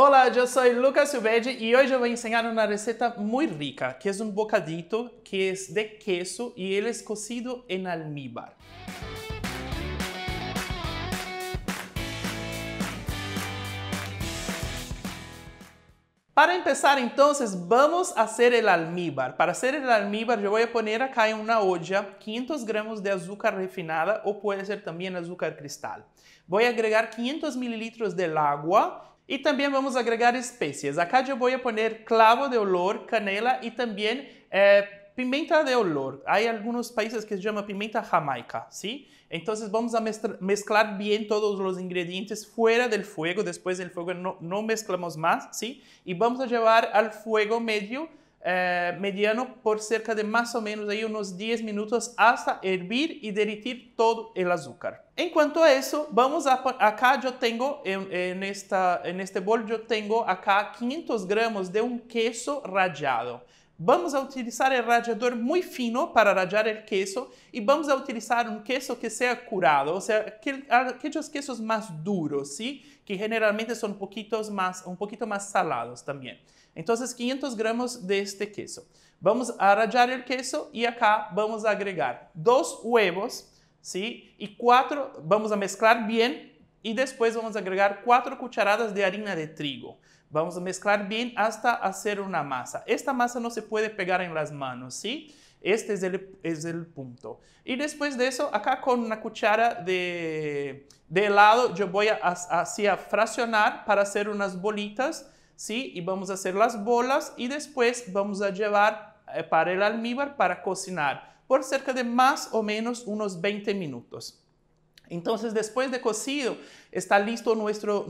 Olá, eu sou Lucas Silvede e hoje eu vou ensinar uma receita muito rica, que é um bocadito que é de queso e ele é cocido em almíbar. Para começar, então, vamos fazer o almíbar. Para fazer o almíbar, eu vou colocar aqui em uma olla 500 gramas de açúcar refinada ou pode ser também açúcar cristal. Vou agregar 500 mililitros de água Y también vamos a agregar especias. Acá yo voy a poner clavo de olor, canela y también eh, pimienta de olor. Hay algunos países que se llama pimienta jamaica, ¿sí? Entonces vamos a mezclar bien todos los ingredientes fuera del fuego. Después del fuego no, no mezclamos más, ¿sí? Y vamos a llevar al fuego medio eh, mediano por cerca de mais ou menos aí uns 10 minutos hasta hervir e derretir todo o azúcar. Enquanto a isso, vamos a, acá eu tenho em esta, este bol yo tenho acá 500 gramos de um queso rallado. Vamos a utilizar o radiador muito fino para radiar o queso e vamos a utilizar um queso que seja curado, ou seja, aqueles quesos mais duros, ¿sí? Que generalmente são um poquito, mais un salados também. Então, 500 gramos de este queso. Vamos a radiar o queso e acá vamos a agregar dois huevos, ¿sí? e quatro. vamos a mezclar bem. y después vamos a agregar cuatro cucharadas de harina de trigo. Vamos a mezclar bien hasta hacer una masa. Esta masa no se puede pegar en las manos, ¿sí? Este es el, punto. Y después de eso, acá con una cuchara de, helado, yo voy a, así a fraccionar para hacer unas bolitas, ¿sí? Y vamos a hacer las bolas y después vamos a llevar eh, para el almíbar para cocinar por cerca de más o menos unos 20 minutos. Entonces, después de cocido, está listo nuestro,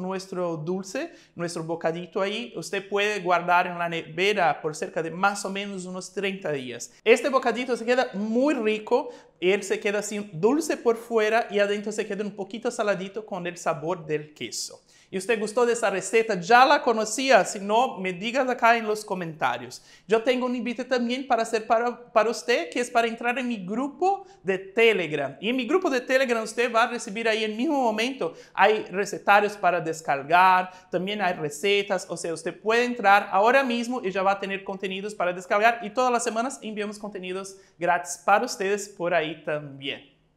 dulce, nuestro bocadito ahí. Usted puede guardar en la nevera por cerca de más o menos unos 30 días. Este bocadito se queda muy rico. Él se queda así dulce por fuera y adentro se queda un poquito saladito con el sabor del queso y usted gustó de esa receta, ya la conocía, si no, me digas acá en los comentarios. Yo tengo un invite también para hacer para, para usted, que es para entrar en mi grupo de Telegram. Y en mi grupo de Telegram usted va a recibir ahí en el mismo momento, hay recetarios para descargar, también hay recetas, o sea, usted puede entrar ahora mismo y ya va a tener contenidos para descargar y todas las semanas enviamos contenidos gratis para ustedes por ahí también.